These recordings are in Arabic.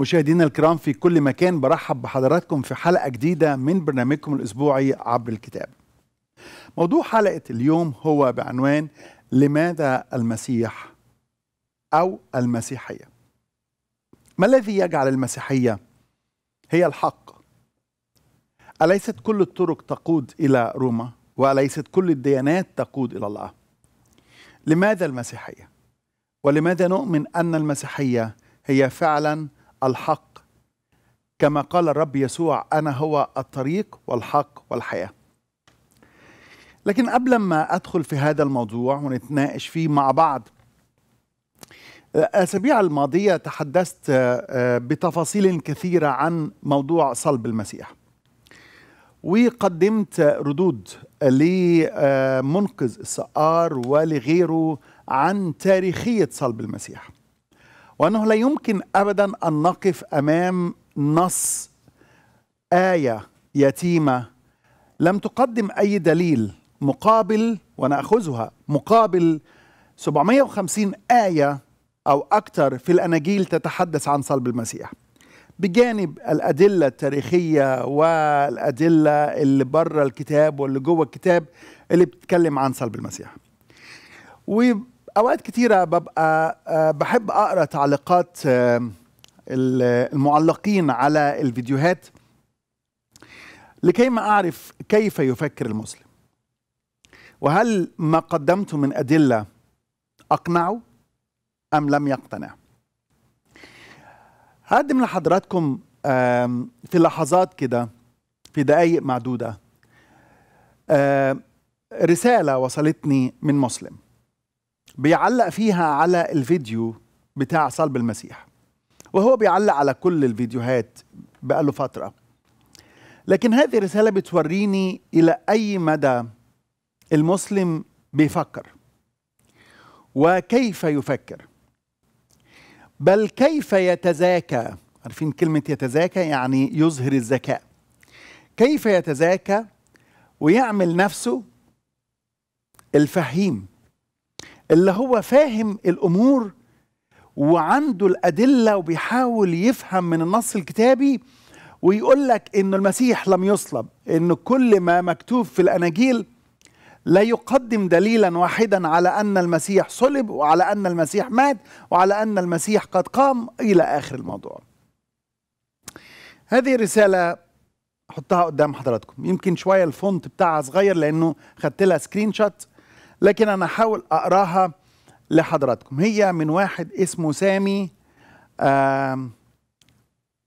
مشاهدينا الكرام في كل مكان برحب بحضراتكم في حلقة جديدة من برنامجكم الأسبوعي عبر الكتاب موضوع حلقة اليوم هو بعنوان لماذا المسيح أو المسيحية ما الذي يجعل المسيحية هي الحق أليست كل الطرق تقود إلى روما وليست كل الديانات تقود إلى الله لماذا المسيحية ولماذا نؤمن أن المسيحية هي فعلا الحق كما قال الرب يسوع أنا هو الطريق والحق والحياة لكن قبل ما أدخل في هذا الموضوع ونتناقش فيه مع بعض الأسابيع الماضية تحدثت آه، آه، بتفاصيل كثيرة عن موضوع صلب المسيح وقدمت ردود لمنقذ آه، السقار ولغيره عن تاريخية صلب المسيح وأنه لا يمكن أبدا أن نقف أمام نص آية يتيمة لم تقدم أي دليل مقابل ونأخذها مقابل 750 آية أو أكثر في الأناجيل تتحدث عن صلب المسيح بجانب الأدلة التاريخية والأدلة اللي بره الكتاب واللي جوه الكتاب اللي بتتكلم عن صلب المسيح اوقات كثيره ببقى آه، بحب اقرا تعليقات المعلقين على الفيديوهات لكي ما اعرف كيف يفكر المسلم وهل ما قدمته من ادله اقنعه ام لم يقتنع هقدم لحضراتكم في لحظات كده في دقايق معدوده رساله وصلتني من مسلم بيعلق فيها على الفيديو بتاع صلب المسيح وهو بيعلق على كل الفيديوهات بقاله فترة لكن هذه الرسالة بتوريني إلى أي مدى المسلم بيفكر وكيف يفكر بل كيف يتزاكى عارفين كلمة يتزاكى يعني يظهر الذكاء كيف يتزاكى ويعمل نفسه الفهيم اللي هو فاهم الامور وعنده الادله وبيحاول يفهم من النص الكتابي ويقول لك ان المسيح لم يصلب ان كل ما مكتوب في الاناجيل لا يقدم دليلا واحدا على ان المسيح صلب وعلى ان المسيح مات وعلى ان المسيح قد قام الى اخر الموضوع هذه رساله حطها قدام حضراتكم يمكن شويه الفونت بتاعها صغير لانه خدت لها سكرين شوت لكن انا هحاول اقراها لحضراتكم هي من واحد اسمه سامي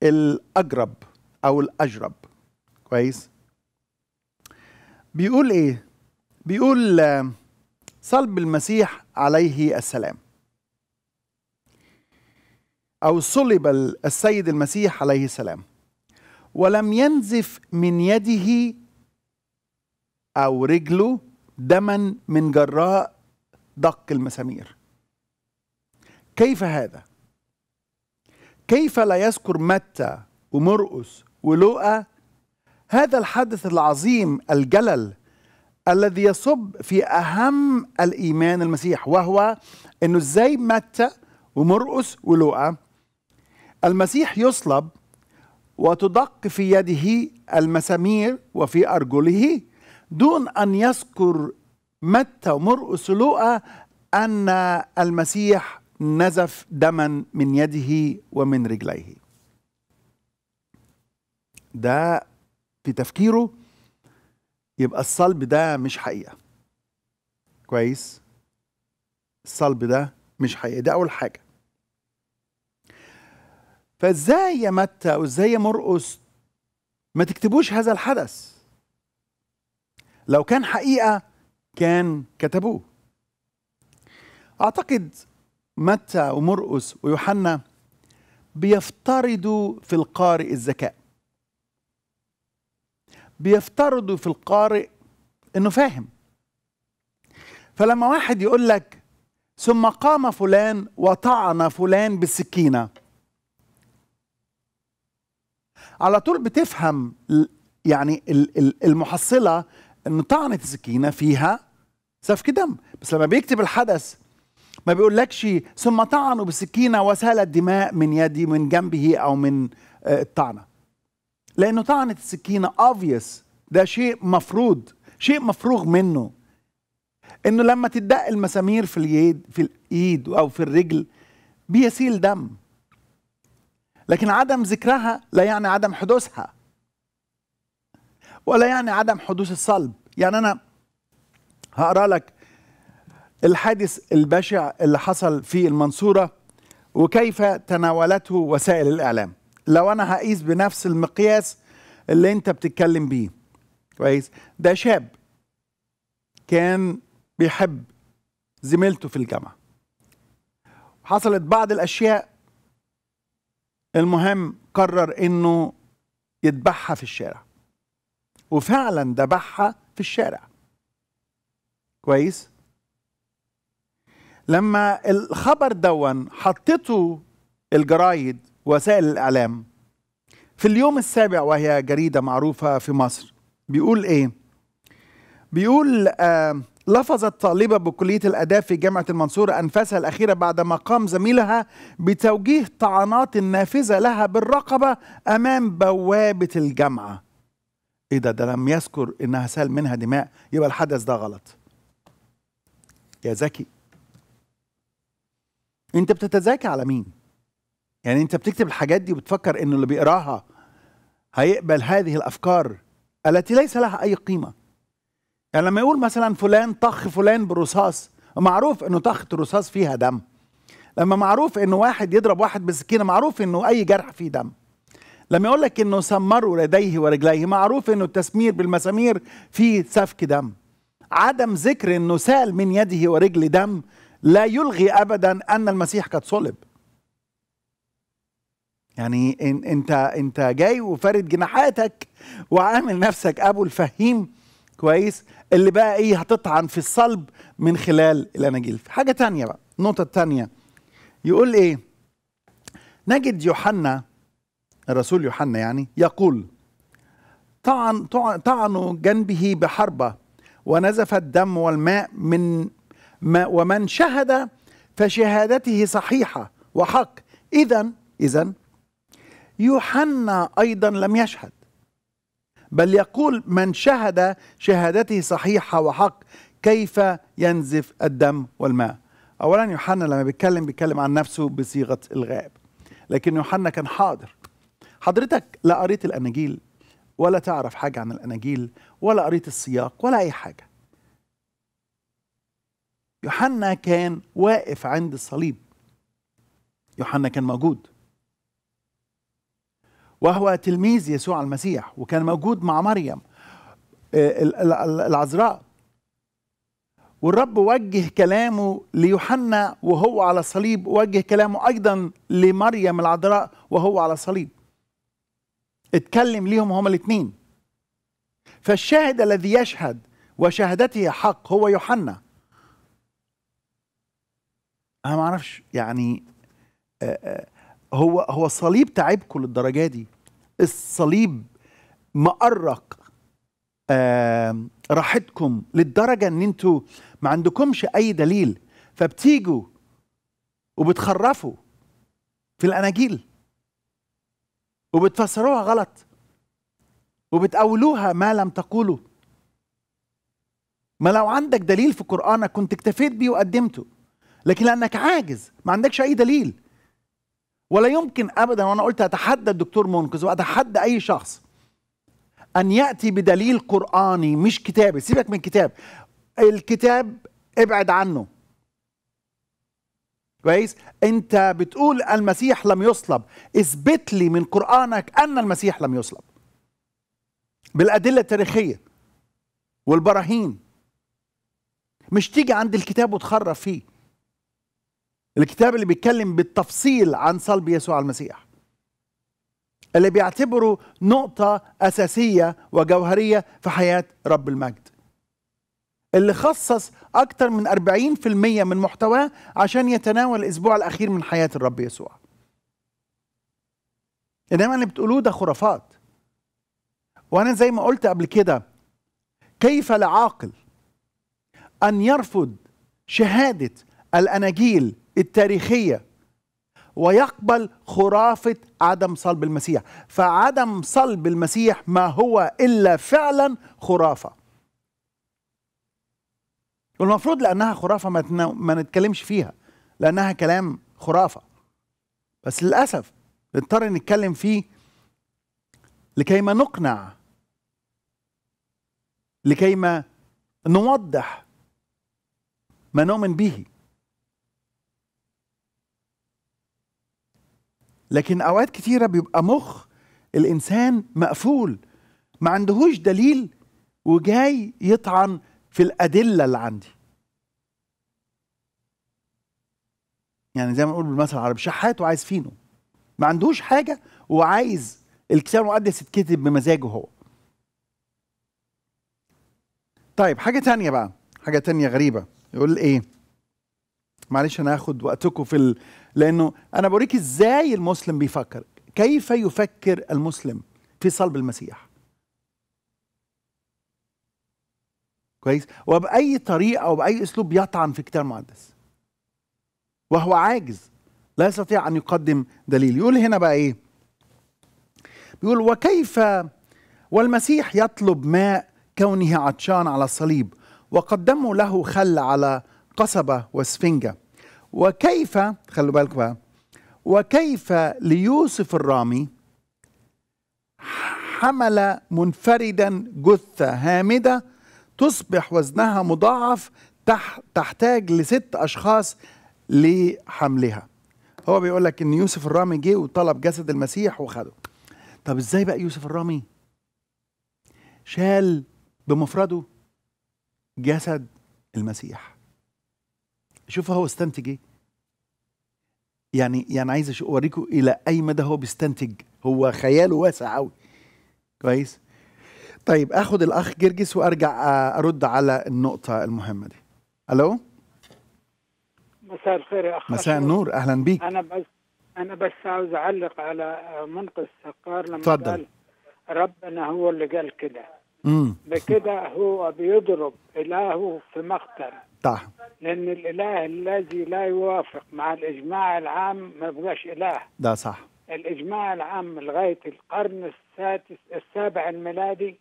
الاجرب او الاجرب كويس بيقول ايه بيقول صلب المسيح عليه السلام او صلب السيد المسيح عليه السلام ولم ينزف من يده او رجله دما من جراء دق المسامير كيف هذا كيف لا يذكر متى ومرقس ولوقا هذا الحدث العظيم الجلل الذي يصب في اهم الايمان المسيح وهو انه ازاي متى ومرقس ولوقا المسيح يصلب وتدق في يده المسامير وفي ارجله دون ان يذكر متى ومرقس لوقا ان المسيح نزف دما من يده ومن رجليه ده في تفكيره يبقى الصلب ده مش حقيقه كويس الصلب ده مش حقيقه ده اول حاجه فازاي يا متى وازاي يا مرقس ما تكتبوش هذا الحدث لو كان حقيقه كان كتبوه اعتقد متى ومرقس ويوحنا بيفترضوا في القارئ الذكاء بيفترضوا في القارئ انه فاهم فلما واحد يقول لك ثم قام فلان وطعن فلان بالسكينه على طول بتفهم يعني المحصله ان طعنه السكينه فيها سفك دم بس لما بيكتب الحدث ما بيقولكش ثم طعنوا بالسكينه وسال الدماء من يدي من جنبه او من آه، الطعنه لانه طعنه السكينه obvious ده شيء مفروض شيء مفروغ منه انه لما تدق المسامير في اليد في الايد او في الرجل بيسيل دم لكن عدم ذكرها لا يعني عدم حدوثها ولا يعني عدم حدوث الصلب يعني أنا هقرأ لك الحادث البشع اللي حصل في المنصورة وكيف تناولته وسائل الإعلام لو أنا هقيس بنفس المقياس اللي أنت بتتكلم بيه كويس ده شاب كان بيحب زميلته في الجامعة حصلت بعض الأشياء المهم قرر انه يذبحها في الشارع وفعلا ذبحها في الشارع كويس لما الخبر دون حطته الجرايد وسائل الاعلام في اليوم السابع وهي جريده معروفه في مصر بيقول ايه بيقول آه لفظت طالبة بكلية الاداب في جامعة المنصورة أنفاسها الأخيرة بعدما قام زميلها بتوجيه طعنات نافذة لها بالرقبة أمام بوابة الجامعة ايه ده ده لم يذكر انها سال منها دماء يبقى الحدث ده غلط يا ذكي انت بتتذاكى على مين يعني انت بتكتب الحاجات دي وبتفكر ان اللي بيقراها هيقبل هذه الافكار التي ليس لها اي قيمه يعني لما يقول مثلا فلان طخ فلان برصاص معروف انه طخت الرصاص فيها دم لما معروف انه واحد يضرب واحد بالسكينه معروف انه اي جرح فيه دم لما يقول لك انه سمروا لديه ورجليه معروف انه التسمير بالمسامير فيه سفك دم عدم ذكر انه سال من يده ورجل دم لا يلغي ابدا ان المسيح قد صلب يعني إن انت انت جاي وفارد جناحاتك وعامل نفسك ابو الفهيم كويس اللي بقى ايه هتطعن في الصلب من خلال الاناجيل حاجه تانية بقى النقطه الثانيه يقول ايه نجد يوحنا الرسول يوحنا يعني يقول طعن طعنوا جنبه بحربة ونزف الدم والماء من ما ومن شهد فشهادته صحيحة وحق إذا إذا يوحنا أيضا لم يشهد بل يقول من شهد شهادته صحيحة وحق كيف ينزف الدم والماء أولا يوحنا لما بيتكلم بيتكلم عن نفسه بصيغة الغائب لكن يوحنا كان حاضر حضرتك لا قريت الاناجيل ولا تعرف حاجه عن الاناجيل ولا قريت السياق ولا اي حاجه يوحنا كان واقف عند الصليب يوحنا كان موجود وهو تلميذ يسوع المسيح وكان موجود مع مريم آه، العذراء والرب وجه كلامه ليوحنا وهو على الصليب وجه كلامه ايضا لمريم العذراء وهو على الصليب اتكلم ليهم هما الاثنين فالشاهد الذي يشهد وشهادته حق هو يوحنا انا ما اعرفش يعني آه، آه، هو هو الصليب تعبكم للدرجه دي الصليب مأرق راحتكم للدرجه ان انتوا ما عندكمش اي دليل فبتيجوا وبتخرفوا في الاناجيل وبتفسروها غلط وبتقولوها ما لم تقولوا ما لو عندك دليل في قرآنك كنت اكتفيت بيه وقدمته لكن لأنك عاجز ما عندكش أي دليل ولا يمكن أبدا وأنا قلت أتحدى الدكتور منقذ وأتحدى أي شخص أن يأتي بدليل قرآني مش كتابي سيبك من كتاب الكتاب ابعد عنه كويس انت بتقول المسيح لم يصلب اثبت لي من قرانك ان المسيح لم يصلب بالادله التاريخيه والبراهين مش تيجي عند الكتاب وتخرب فيه الكتاب اللي بيتكلم بالتفصيل عن صلب يسوع المسيح اللي بيعتبره نقطة أساسية وجوهرية في حياة رب المجد اللي خصص أكثر من 40% من محتواه عشان يتناول الأسبوع الأخير من حياة الرب يسوع إنما اللي بتقولوه ده خرافات وأنا زي ما قلت قبل كده كيف لعاقل أن يرفض شهادة الأناجيل التاريخية ويقبل خرافة عدم صلب المسيح فعدم صلب المسيح ما هو إلا فعلا خرافة والمفروض لانها خرافه ما, تنا... ما نتكلمش فيها لانها كلام خرافه بس للاسف نضطر نتكلم فيه لكي ما نقنع لكي ما نوضح ما نؤمن به لكن اوقات كتيره بيبقى مخ الانسان مقفول ما عندهوش دليل وجاي يطعن في الأدلة اللي عندي يعني زي ما نقول بالمثل العربي شحات وعايز فينه ما عندوش حاجة وعايز الكتاب المقدس يتكتب بمزاجه هو طيب حاجة تانية بقى حاجة تانية غريبة يقول ايه معلش انا هاخد وقتكم في ال... لانه انا بوريك ازاي المسلم بيفكر كيف يفكر المسلم في صلب المسيح كويس وبأي طريقة أو بأي أسلوب يطعن في كتاب المقدس وهو عاجز لا يستطيع أن يقدم دليل يقول هنا بقى إيه بيقول وكيف والمسيح يطلب ماء كونه عطشان على الصليب وقدموا له خل على قصبة وسفنجة وكيف خلوا بالكم بقى وكيف ليوسف الرامي حمل منفردا جثة هامدة تصبح وزنها مضاعف تحتاج لست أشخاص لحملها هو بيقول لك إن يوسف الرامي جه وطلب جسد المسيح وخده طب إزاي بقى يوسف الرامي شال بمفرده جسد المسيح شوف هو استنتج ايه يعني يعني عايز اوريكم الى اي مدى هو بيستنتج هو خياله واسع قوي كويس طيب اخد الاخ جرجس وارجع آه، ارد على النقطه المهمه دي الو مساء الخير يا اخ مساء النور اهلا بيك انا بس انا بس عاوز اعلق على آه، منقذ سقار لما تفضل. قال ربنا هو اللي قال كده بكده هو بيضرب الهه في مقتل صح لان الاله الذي لا يوافق مع الاجماع العام ما بقاش اله ده صح الاجماع العام لغايه القرن السادس السابع الميلادي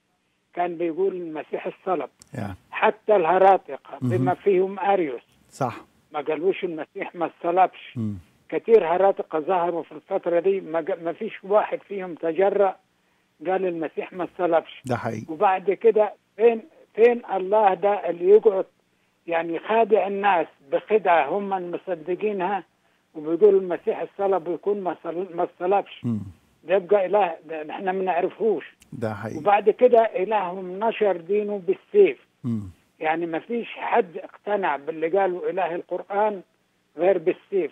كان بيقول المسيح الصلب yeah. حتى mm-hmm. بما فيهم أريوس صح ما قالوش المسيح ما اتصلبش كثير هراطقة ظهروا في الفترة دي ما فيش واحد فيهم تجرأ قال المسيح ما اتصلبش ده حقيقي وبعد كده فين فين الله ده اللي يقعد يعني خادع الناس بخدعة هم مصدقينها وبيقولوا المسيح الصلب ويكون ما صلبش mm. يبقى إله ده احنا ما نعرفوش ده حقيقي وبعد كده إلههم نشر دينه بالسيف مم. يعني ما فيش حد اقتنع باللي قاله إله القرآن غير بالسيف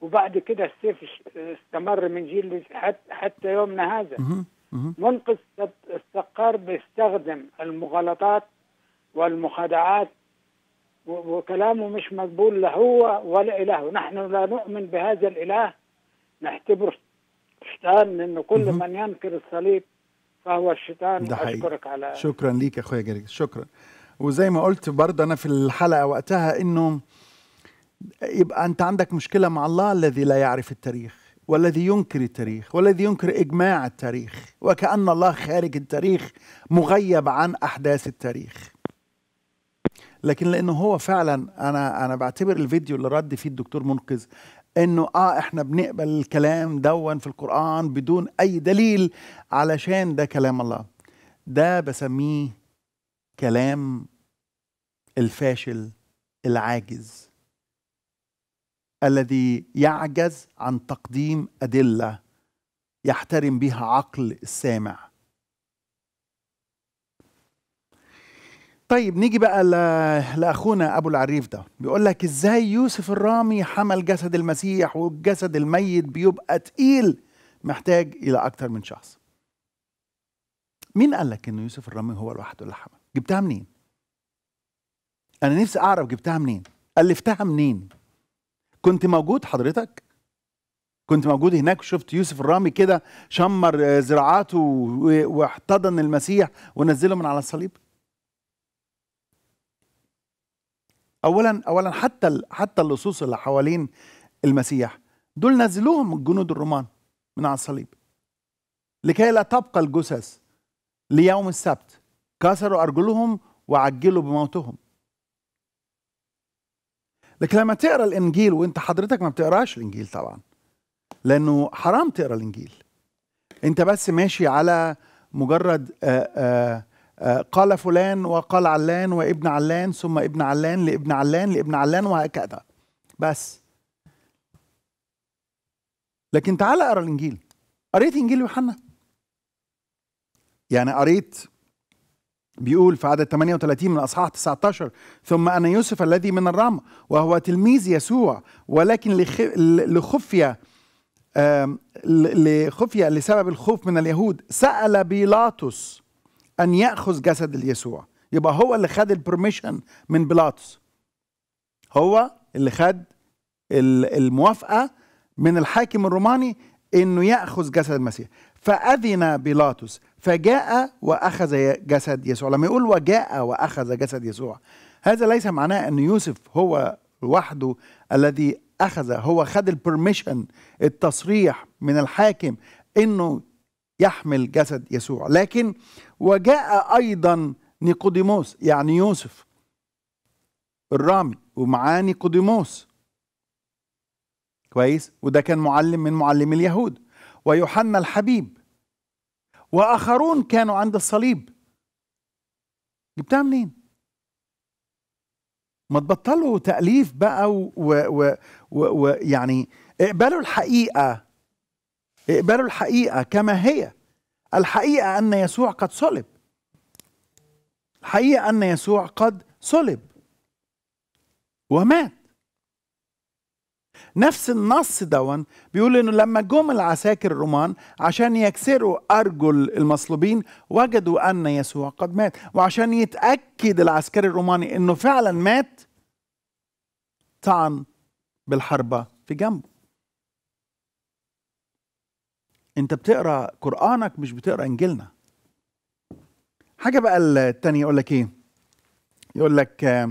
وبعد كده السيف استمر من جيل حتى يومنا هذا مم. مم. منقذ السقار بيستخدم المغالطات والمخادعات وكلامه مش مقبول لا هو ولا إلهه نحن لا نؤمن بهذا الإله نعتبره شيطان لأنه كل من ينكر الصليب فهو الشيطان ده اشكرك على شكرا ليك اخويا جرجس شكرا وزي ما قلت برضه انا في الحلقه وقتها انه يبقى انت عندك مشكله مع الله الذي لا يعرف التاريخ والذي ينكر التاريخ والذي ينكر اجماع التاريخ وكان الله خارج التاريخ مغيب عن احداث التاريخ لكن لانه هو فعلا انا انا بعتبر الفيديو اللي رد فيه الدكتور منقذ انه اه احنا بنقبل الكلام دون في القران بدون اي دليل علشان ده كلام الله ده بسميه كلام الفاشل العاجز الذي يعجز عن تقديم ادله يحترم بها عقل السامع طيب نيجي بقى لاخونا ابو العريف ده بيقول لك ازاي يوسف الرامي حمل جسد المسيح والجسد الميت بيبقى تقيل محتاج الى اكتر من شخص مين قال لك ان يوسف الرامي هو لوحده اللي حمل جبتها منين انا نفسي اعرف جبتها منين الفتها منين كنت موجود حضرتك كنت موجود هناك وشفت يوسف الرامي كده شمر آه، زراعاته واحتضن المسيح ونزله من على الصليب اولا اولا حتى حتى اللصوص اللي حوالين المسيح دول نزلوهم الجنود الرومان من على الصليب لكي لا تبقى الجثث ليوم السبت كسروا ارجلهم وعجلوا بموتهم لكن لما تقرا الانجيل وانت حضرتك ما بتقراش الانجيل طبعا لانه حرام تقرا الانجيل انت بس ماشي على مجرد آآ آآ آه، قال فلان وقال علان وابن علان ثم ابن علان لابن علان لابن علان وهكذا بس لكن تعال اقرا الانجيل قريت انجيل يوحنا يعني قريت بيقول في عدد 38 من اصحاح 19 ثم انا يوسف الذي من الرام وهو تلميذ يسوع ولكن لخفيه لخفيه لسبب الخوف من اليهود سال بيلاطس ان ياخذ جسد يسوع يبقى هو اللي خد البرميشن من بيلاطس هو اللي خد الموافقه من الحاكم الروماني انه ياخذ جسد المسيح فاذن بيلاطس فجاء واخذ جسد يسوع لما يقول وجاء واخذ جسد يسوع هذا ليس معناه ان يوسف هو وحده الذي اخذ هو خد البرميشن التصريح من الحاكم انه يحمل جسد يسوع لكن وجاء أيضا نيقوديموس يعني يوسف الرامي ومعاه نيقوديموس كويس وده كان معلم من معلمي اليهود ويوحنا الحبيب وآخرون كانوا عند الصليب جبتها منين؟ ما تبطلوا تأليف بقى ويعني و... و... و... يعني اقبلوا الحقيقة اقبلوا الحقيقة كما هي الحقيقة أن يسوع قد صلب الحقيقة أن يسوع قد صلب ومات نفس النص دون بيقول انه لما جم العساكر الرومان عشان يكسروا ارجل المصلوبين وجدوا ان يسوع قد مات وعشان يتاكد العسكري الروماني انه فعلا مات طعن بالحربه في جنبه انت بتقرا قرانك مش بتقرا انجيلنا حاجه بقى الثانيه يقول لك ايه يقول لك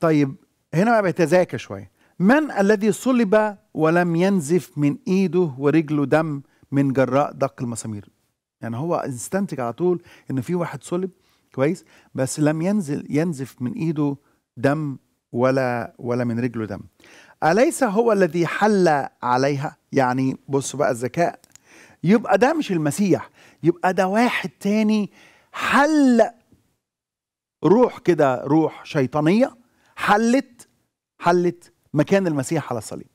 طيب هنا بقى بيتزاكى شويه من الذي صلب ولم ينزف من ايده ورجله دم من جراء دق المسامير يعني هو استنتج على طول ان في واحد صلب كويس بس لم ينزل ينزف من ايده دم ولا ولا من رجله دم أليس هو الذي حل عليها يعني بصوا بقى الذكاء يبقى ده مش المسيح يبقى ده واحد تاني حل روح كده روح شيطانية حلت حلت مكان المسيح على الصليب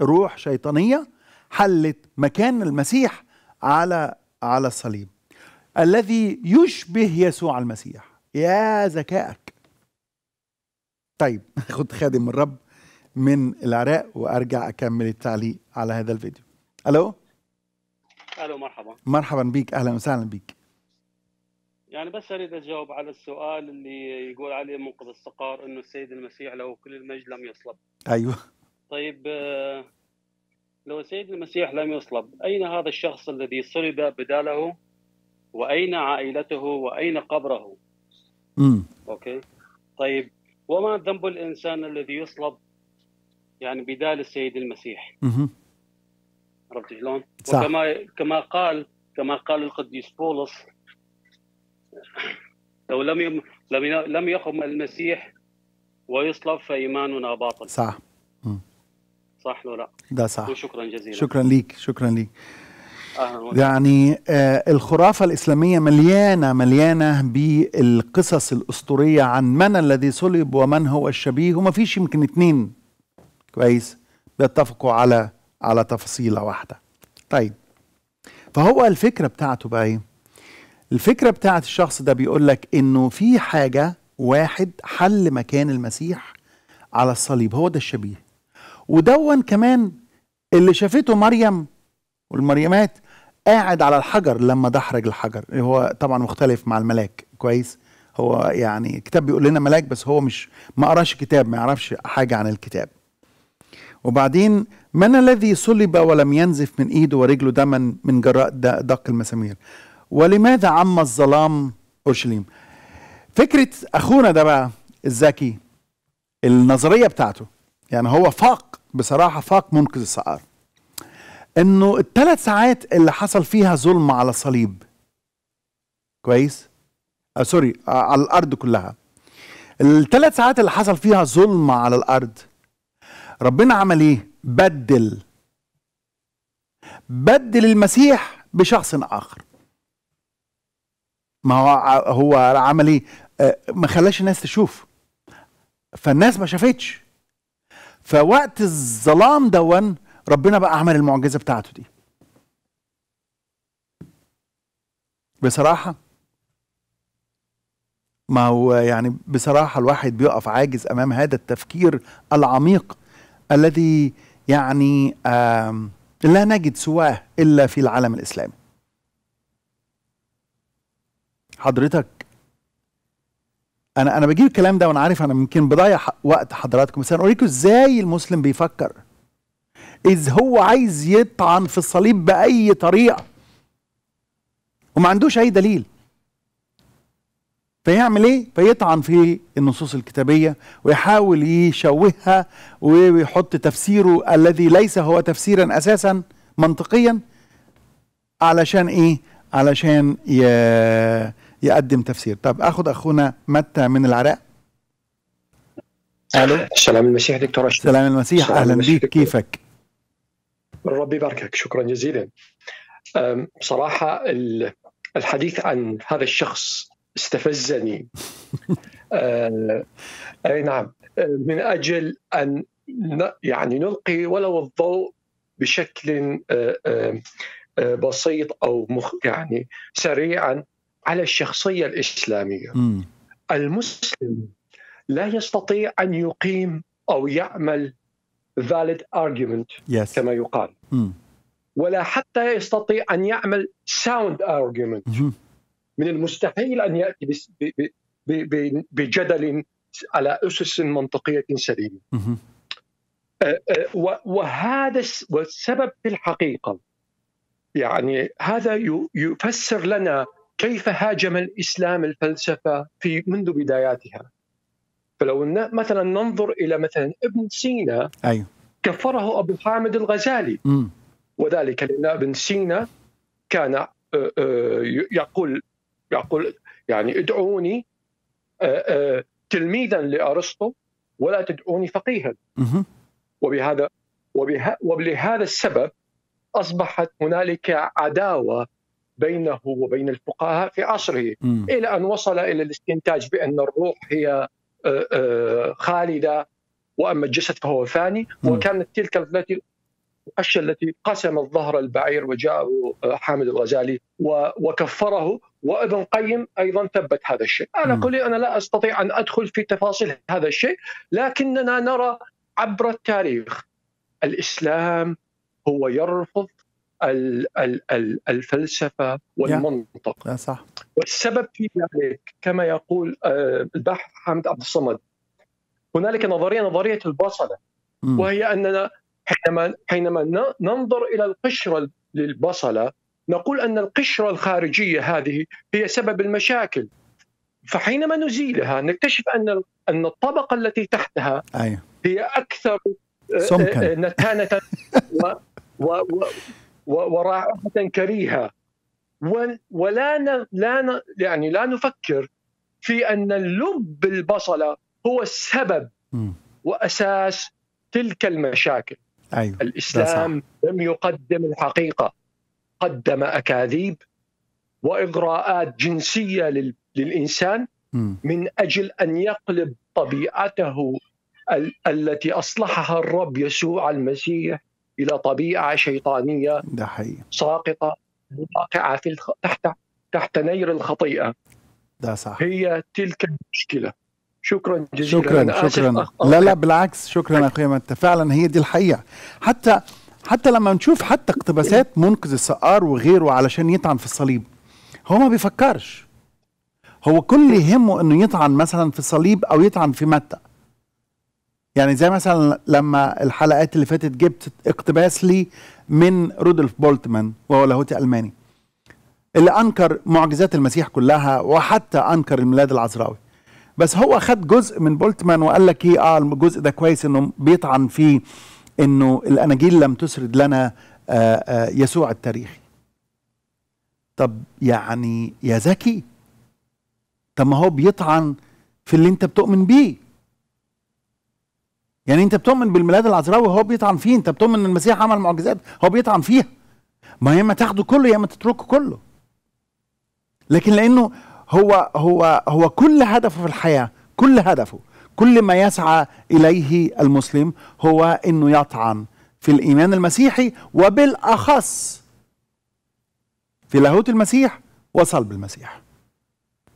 روح شيطانية حلت مكان المسيح على على الصليب الذي يشبه يسوع المسيح يا ذكائك طيب خد خادم الرب من العراق وارجع اكمل التعليق على هذا الفيديو الو الو مرحبا مرحبا بك اهلا وسهلا بك يعني بس اريد اجاوب على السؤال اللي يقول عليه منقذ الصقار انه السيد المسيح له كل المجد لم يصلب ايوه طيب آه، لو السيد المسيح لم يصلب اين هذا الشخص الذي صلب بداله واين عائلته واين قبره امم اوكي طيب وما ذنب الإنسان الذي يصلب يعني بدال السيد المسيح عرفت شلون؟ صح. وكما كما قال كما قال القديس بولس لو لم يم لم لم يقم المسيح ويصلب فإيماننا باطل صح صح لو لا؟ ده صح وشكرا جزيلا شكرا ليك شكرا ليك يعني آه، الخرافة الإسلامية مليانة مليانة بالقصص الأسطورية عن من الذي صلب ومن هو الشبيه وما فيش يمكن اتنين كويس بيتفقوا على على تفصيلة واحدة طيب فهو الفكرة بتاعته بقى ايه الفكرة بتاعت الشخص ده بيقول لك انه في حاجة واحد حل مكان المسيح على الصليب هو ده الشبيه ودون كمان اللي شافته مريم والمريمات قاعد على الحجر لما دحرج الحجر هو طبعا مختلف مع الملاك كويس هو يعني الكتاب بيقول لنا ملاك بس هو مش ما قراش كتاب ما يعرفش حاجه عن الكتاب وبعدين من الذي صلب ولم ينزف من ايده ورجله دما من جراء دق المسامير ولماذا عم الظلام اورشليم فكره اخونا ده بقى الذكي النظريه بتاعته يعني هو فاق بصراحه فاق منقذ السعاره انه الثلاث ساعات اللي حصل فيها ظلم على الصليب كويس آه سوري آه على الارض كلها الثلاث ساعات اللي حصل فيها ظلم على الارض ربنا عمل ايه بدل بدل المسيح بشخص اخر ما هو هو عمل ايه آه ما خلاش الناس تشوف فالناس ما شافتش فوقت الظلام دون ربنا بقى عمل المعجزه بتاعته دي بصراحه ما هو يعني بصراحه الواحد بيقف عاجز امام هذا التفكير العميق الذي يعني لا نجد سواه الا في العالم الاسلامي حضرتك انا انا بجيب الكلام ده وانا عارف انا ممكن بضيع وقت حضراتكم بس انا اوريكم ازاي المسلم بيفكر إذ هو عايز يطعن في الصليب بأي طريقة وما عندوش أي دليل فيعمل ايه؟ فيطعن في النصوص الكتابيه ويحاول يشوهها ويحط تفسيره الذي ليس هو تفسيرا اساسا منطقيا علشان ايه؟ علشان يقدم تفسير، طب اخد اخونا متى من العراق. الو سلام المسيح دكتور سلام المسيح اهلا بيك كيفك؟ ربي يباركك شكرا جزيلا بصراحة الحديث عن هذا الشخص استفزني أه، أي نعم من أجل أن يعني نلقي ولو الضوء بشكل أه، أه، بسيط أو يعني سريعا على الشخصية الإسلامية المسلم لا يستطيع أن يقيم أو يعمل valid argument yes. كما يقال mm. ولا حتى يستطيع أن يعمل sound argument mm -hmm. من المستحيل أن يأتي بس ب ب ب بجدل على أسس منطقية سليمة mm -hmm. وهذا والسبب في الحقيقة يعني هذا يفسر لنا كيف هاجم الاسلام الفلسفه في منذ بداياتها فلو مثلا ننظر الى مثلا ابن سينا ايوه كفره ابو حامد الغزالي م. وذلك لان ابن سينا كان آه، آه، يقول يقول يعني ادعوني آه، تلميذا لارسطو ولا تدعوني فقيها وبهذا وبهذا السبب اصبحت هنالك عداوه بينه وبين الفقهاء في عصره الى ان وصل الى الاستنتاج بان الروح هي آه، آه، خالده واما الجسد فهو فاني وكانت تلك التي القشه التي قسمت ظهر البعير وجاء آه، حامد الغزالي وكفره وابن قيم ايضا ثبت هذا الشيء، انا قولي انا لا استطيع ان ادخل في تفاصيل هذا الشيء لكننا نرى عبر التاريخ الاسلام هو يرفض الفلسفه والمنطق yeah. صح والسبب في ذلك كما يقول آه، الباحث حمد عبد الصمد هنالك نظريه نظريه البصله mm. وهي اننا حينما حينما ننظر الى القشره للبصله نقول ان القشره الخارجيه هذه هي سبب المشاكل فحينما نزيلها نكتشف ان ان الطبقه التي تحتها أيوه. هي اكثر آه، سمكا. آه، نتانه و, و, و ورائحه كريهه ولا لا يعني لا نفكر في ان اللب البصله هو السبب واساس تلك المشاكل أيوة. الاسلام لم يقدم الحقيقه قدم اكاذيب واغراءات جنسيه للانسان من اجل ان يقلب طبيعته التي اصلحها الرب يسوع المسيح الى طبيعه شيطانيه ده حقيقي. ساقطه واقعه في الخ... تحت تحت نير الخطيئه ده صح هي تلك المشكله شكرا جزيلا شكرا شكرا لا لا بالعكس شكرا اخويا ما انت فعلا هي دي الحقيقه حتى حتى لما نشوف حتى اقتباسات منقذ السقار وغيره علشان يطعن في الصليب هو ما بيفكرش هو كل اللي يهمه انه يطعن مثلا في الصليب او يطعن في متى يعني زي مثلا لما الحلقات اللي فاتت جبت اقتباس لي من رودولف بولتمان وهو لاهوتي الماني اللي انكر معجزات المسيح كلها وحتى انكر الميلاد العذراوي بس هو خد جزء من بولتمان وقال لك ايه اه الجزء ده كويس انه بيطعن فيه انه الاناجيل لم تسرد لنا آآ آه، آآ آه، يسوع التاريخي طب يعني يا ذكي طب ما هو بيطعن في اللي انت بتؤمن بيه يعني انت بتؤمن بالميلاد العذراوي هو بيطعن فيه انت بتؤمن ان المسيح عمل معجزات هو بيطعن فيها ما يا اما تاخده كله يا اما تتركه كله لكن لانه هو هو هو كل هدفه في الحياه كل هدفه كل ما يسعى اليه المسلم هو انه يطعن في الايمان المسيحي وبالاخص في لاهوت المسيح وصلب المسيح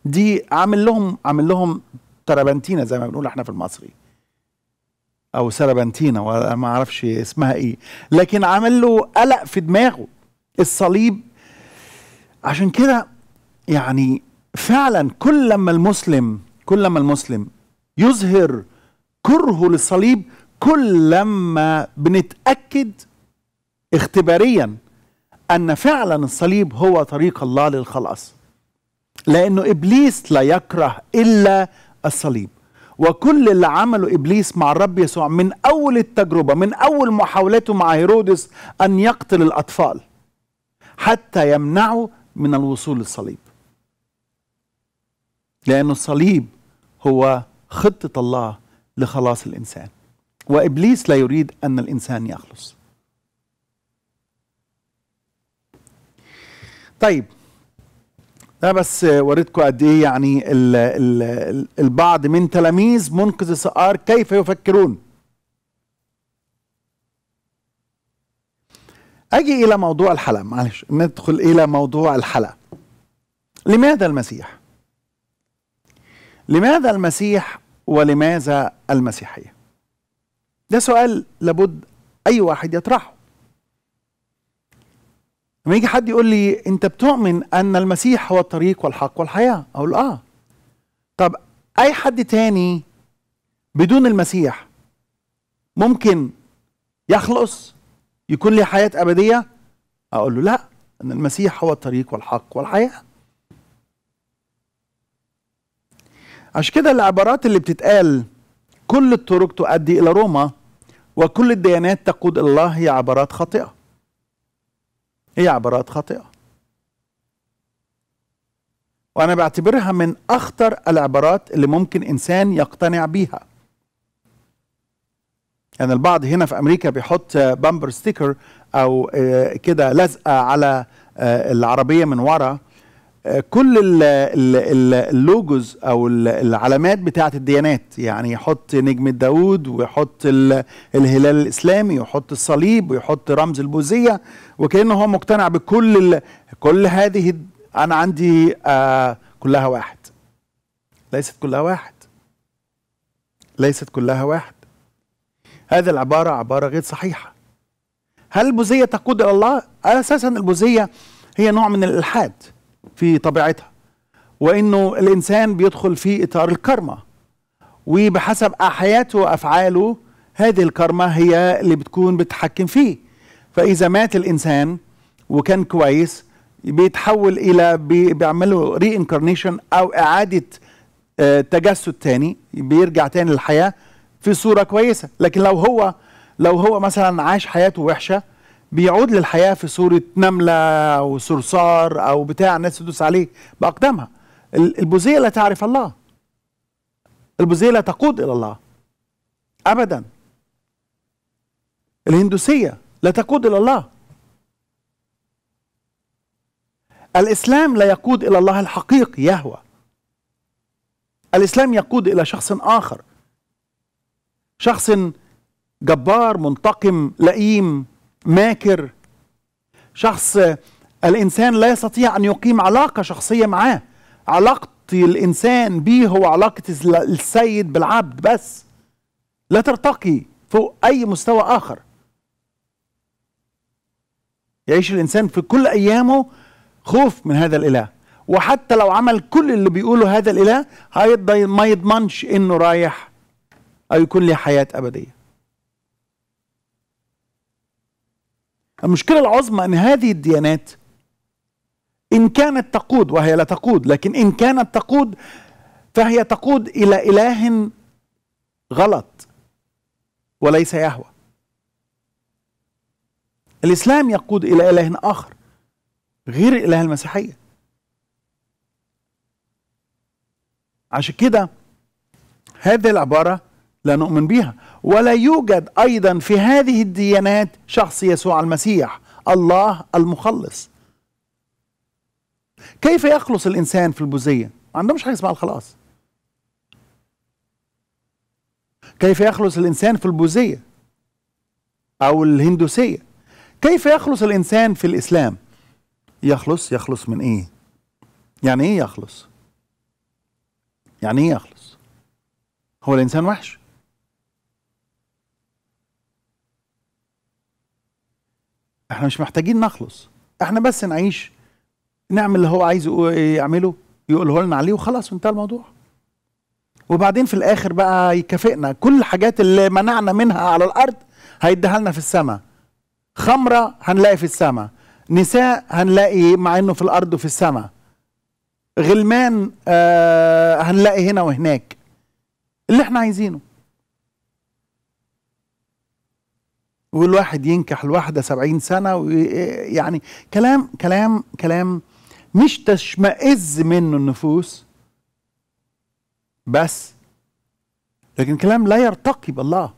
دي عامل لهم عامل لهم تربنتينه زي ما بنقول احنا في المصري او سربنتينا ولا ما اعرفش اسمها ايه لكن عمل له قلق في دماغه الصليب عشان كده يعني فعلا كل لما المسلم كل لما المسلم يظهر كرهه للصليب كل لما بنتاكد اختباريا ان فعلا الصليب هو طريق الله للخلاص لانه ابليس لا يكره الا الصليب وكل اللي عمله ابليس مع الرب يسوع من اول التجربه من اول محاولته مع هيرودس ان يقتل الاطفال حتى يمنعه من الوصول للصليب لأن الصليب هو خطة الله لخلاص الإنسان وإبليس لا يريد أن الإنسان يخلص طيب ده بس وريتكم قد ايه يعني ال ال البعض من تلاميذ منقذ السقار كيف يفكرون اجي الى موضوع الحلقه معلش ندخل الى موضوع الحلقه لماذا المسيح لماذا المسيح ولماذا المسيحيه ده سؤال لابد اي واحد يطرحه لما يجي حد يقول لي انت بتؤمن ان المسيح هو الطريق والحق والحياه اقول اه طب اي حد تاني بدون المسيح ممكن يخلص يكون لي حياه ابديه اقول له لا ان المسيح هو الطريق والحق والحياه عشان كده العبارات اللي بتتقال كل الطرق تؤدي الى روما وكل الديانات تقود الى الله هي عبارات خاطئه هي عبارات خاطئة وأنا بعتبرها من أخطر العبارات اللي ممكن إنسان يقتنع بيها يعني البعض هنا في أمريكا بيحط بامبر ستيكر أو آه، كده لزقة على آه، العربية من ورا كل اللوجوز او العلامات بتاعه الديانات يعني يحط نجم داود ويحط الهلال الاسلامي ويحط الصليب ويحط رمز البوذيه وكانه هو مقتنع بكل كل هذه انا عندي آه، كلها واحد ليست كلها واحد ليست كلها واحد هذا العباره عباره غير صحيحه هل البوذيه تقود الى الله اساسا البوذيه هي نوع من الالحاد في طبيعتها وانه الانسان بيدخل في اطار الكارما وبحسب احياته وافعاله هذه الكارما هي اللي بتكون بتحكم فيه فاذا مات الانسان وكان كويس بيتحول الى بيعملوا ري انكارنيشن او اعاده آه، تجسد تاني بيرجع تاني للحياه في صوره كويسه لكن لو هو لو هو مثلا عاش حياته وحشه بيعود للحياه في صوره نمله او صرصار او بتاع الناس تدوس عليه باقدامها البوذيه لا تعرف الله البوذيه لا تقود الى الله ابدا الهندوسيه لا تقود الى الله الاسلام لا يقود الى الله الحقيقي يهوى الاسلام يقود الى شخص اخر شخص جبار منتقم لئيم ماكر شخص الانسان لا يستطيع ان يقيم علاقه شخصيه معاه علاقه الانسان به هو علاقه السيد بالعبد بس لا ترتقي فوق اي مستوى اخر يعيش الانسان في كل ايامه خوف من هذا الاله وحتى لو عمل كل اللي بيقوله هذا الاله ما يضمنش انه رايح او يكون له حياه ابديه المشكلة العظمى أن هذه الديانات إن كانت تقود وهي لا تقود لكن إن كانت تقود فهي تقود إلى إله غلط وليس يهوى الإسلام يقود إلى إله آخر غير الإله المسيحية عشان كده هذه العبارة لا نؤمن بها ولا يوجد ايضا في هذه الديانات شخص يسوع المسيح الله المخلص كيف يخلص الانسان في البوذيه ما عندهمش حاجه اسمها الخلاص كيف يخلص الانسان في البوذيه او الهندوسيه كيف يخلص الانسان في الاسلام يخلص يخلص من ايه يعني ايه يخلص يعني ايه يخلص هو الانسان وحش احنا مش محتاجين نخلص احنا بس نعيش نعمل اللي هو عايزه يعمله يقوله لنا عليه وخلاص وانتهى الموضوع وبعدين في الاخر بقى يكافئنا كل الحاجات اللي منعنا منها على الارض هيديها لنا في السماء خمرة هنلاقي في السماء نساء هنلاقي مع انه في الارض وفي السماء غلمان آه هنلاقي هنا وهناك اللي احنا عايزينه والواحد ينكح الواحدة سبعين سنة إيه، يعني كلام كلام كلام مش تشمئز منه النفوس بس لكن كلام لا يرتقي بالله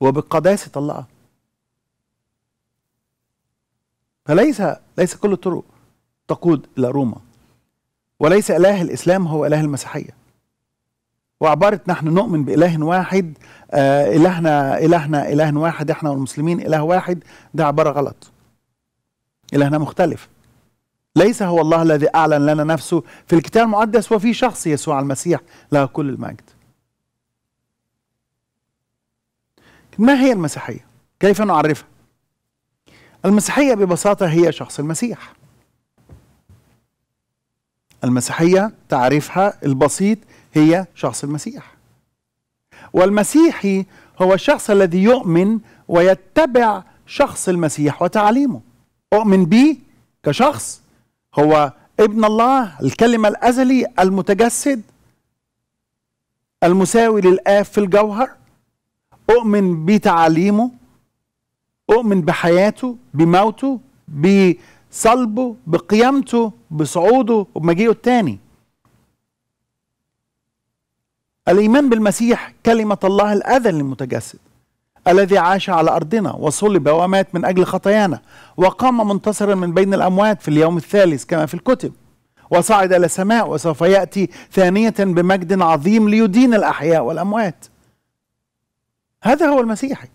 وبقداسة الله فليس ليس كل الطرق تقود إلى روما وليس إله الإسلام هو إله المسيحية وعبارة نحن نؤمن بإله واحد آه إلهنا إلهنا إله واحد إحنا والمسلمين إله واحد ده عبارة غلط إلهنا مختلف ليس هو الله الذي أعلن لنا نفسه في الكتاب المقدس وفي شخص يسوع المسيح له كل المجد ما هي المسيحية؟ كيف نعرفها؟ المسيحية ببساطة هي شخص المسيح المسيحية تعريفها البسيط هي شخص المسيح والمسيحي هو الشخص الذي يؤمن ويتبع شخص المسيح وتعاليمه أؤمن به كشخص هو ابن الله الكلمة الأزلي المتجسد المساوي للآف في الجوهر أؤمن بتعاليمه أؤمن بحياته بموته بصلبه بقيامته بصعوده وبمجيئه الثاني الايمان بالمسيح كلمه الله الاذن المتجسد الذي عاش على ارضنا وصلب ومات من اجل خطايانا وقام منتصرا من بين الاموات في اليوم الثالث كما في الكتب وصعد الى السماء وسوف ياتي ثانيه بمجد عظيم ليدين الاحياء والاموات هذا هو المسيحي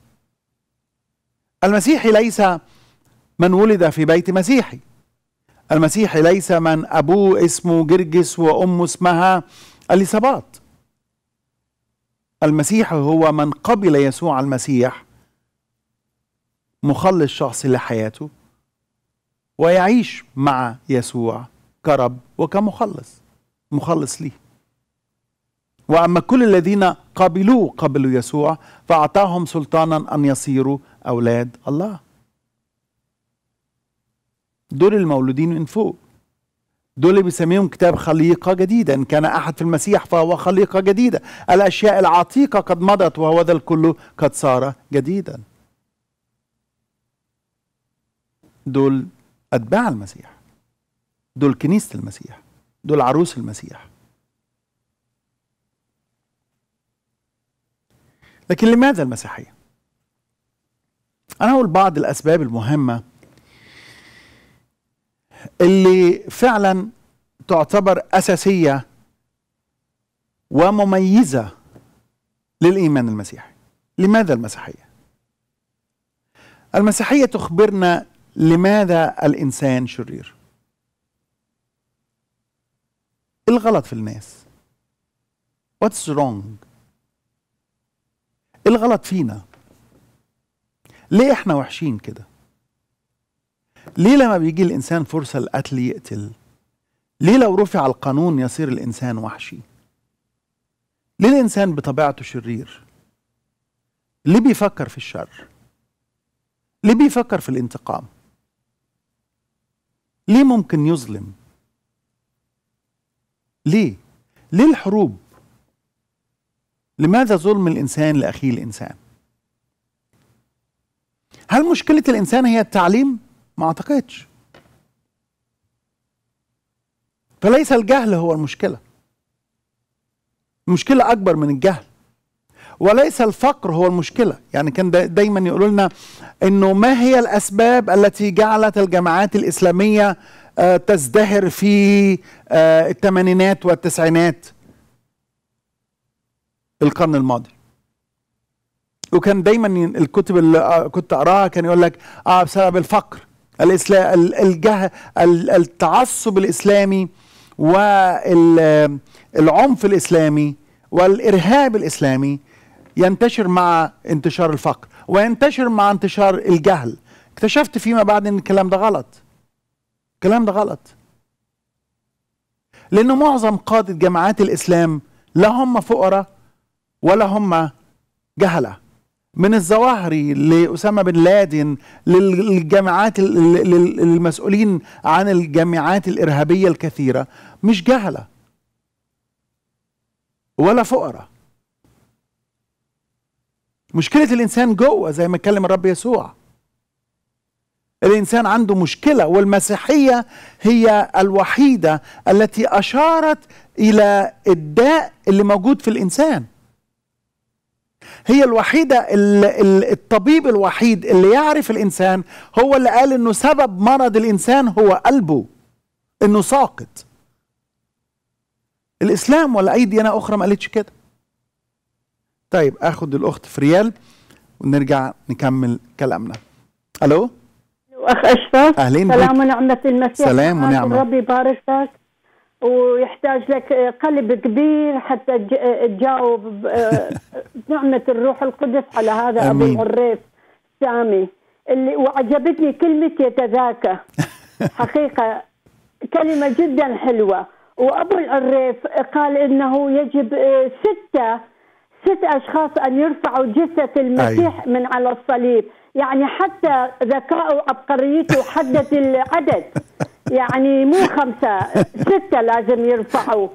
المسيحي ليس من ولد في بيت مسيحي المسيحي ليس من ابوه اسمه جرجس وامه اسمها اليصابات المسيح هو من قبل يسوع المسيح مخلص شخصي لحياته ويعيش مع يسوع كرب وكمخلص مخلص ليه وأما كل الذين قبلوه قبلوا يسوع فأعطاهم سلطانا أن يصيروا أولاد الله دول المولودين من فوق دول اللي بيسميهم كتاب خليقة جديدة إن كان أحد في المسيح فهو خليقة جديدة الأشياء العتيقة قد مضت وهو ذا الكل قد صار جديدا دول أتباع المسيح دول كنيسة المسيح دول عروس المسيح لكن لماذا المسيحية؟ أنا أقول بعض الأسباب المهمة اللي فعلا تعتبر اساسيه ومميزه للايمان المسيحي لماذا المسيحيه المسيحيه تخبرنا لماذا الانسان شرير الغلط في الناس واتس wrong الغلط فينا ليه احنا وحشين كده ليه لما بيجي الإنسان فرصة للقتل يقتل ليه لو رفع القانون يصير الإنسان وحشي ليه الإنسان بطبيعته شرير ليه بيفكر في الشر ليه بيفكر في الانتقام ليه ممكن يظلم ليه ليه الحروب لماذا ظلم الانسان لاخيه الانسان هل مشكله الانسان هي التعليم ما اعتقدش فليس الجهل هو المشكله المشكله اكبر من الجهل وليس الفقر هو المشكله يعني كان دايما يقولوا لنا انه ما هي الاسباب التي جعلت الجماعات الاسلاميه آه، تزدهر في آه، الثمانينات والتسعينات القرن الماضي وكان دايما الكتب اللي كنت اقراها كان يقول لك اه بسبب الفقر الإسلام الجه التعصب الإسلامي والعنف الإسلامي والإرهاب الإسلامي ينتشر مع انتشار الفقر وينتشر مع انتشار الجهل اكتشفت فيما بعد ان الكلام ده غلط الكلام ده غلط لأن معظم قادة جماعات الإسلام لا هم فقراء ولا هم جهلة من الظواهري لأسامة بن لادن للجامعات للمسؤولين عن الجامعات الإرهابية الكثيرة مش جهلة ولا فقرة مشكلة الإنسان جوه زي ما اتكلم الرب يسوع الإنسان عنده مشكلة والمسيحية هي الوحيدة التي أشارت إلى الداء اللي موجود في الإنسان هي الوحيدة الطبيب الوحيد اللي يعرف الإنسان هو اللي قال إنه سبب مرض الإنسان هو قلبه إنه ساقط الإسلام ولا أي ديانة أخرى ما قالتش كده طيب أخد الأخت فريال ونرجع نكمل كلامنا ألو أخ أشرف أهلين سلام ونعمة المسيح سلام ونعمة ربي يبارك فيك ويحتاج لك قلب كبير حتى تجاوب بنعمة آه، الروح القدس على هذا أبو الغريف سامي اللي وعجبتني كلمة يتذاكى حقيقة كلمة جدا حلوة وأبو العريف قال إنه يجب آه، ستة ست أشخاص أن يرفعوا جثة المسيح أي. من على الصليب يعني حتى ذكاؤه وعبقريته حدد العدد يعني مو خمسة ستة لازم يرفعوا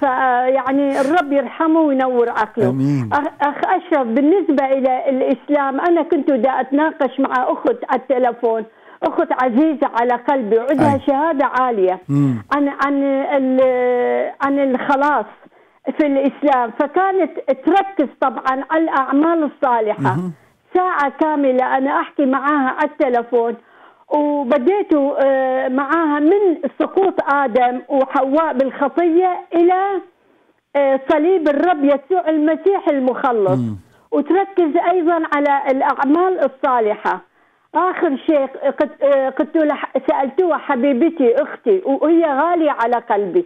فيعني الرب يرحمه وينور عقله أمين. أخ أشرف بالنسبة إلى الإسلام أنا كنت دا أتناقش مع أخت على التلفون أخت عزيزة على قلبي وعندها شهادة عالية عن عن عن الخلاص في الإسلام فكانت تركز طبعا على الأعمال الصالحة ساعة كاملة أنا أحكي معاها على التلفون وبديت آه، معاها من سقوط ادم وحواء بالخطيه الى آه، صليب الرب يسوع المسيح المخلص مم. وتركز ايضا على الاعمال الصالحه اخر شيء آه، قلت سالتوها حبيبتي اختي وهي غاليه على قلبي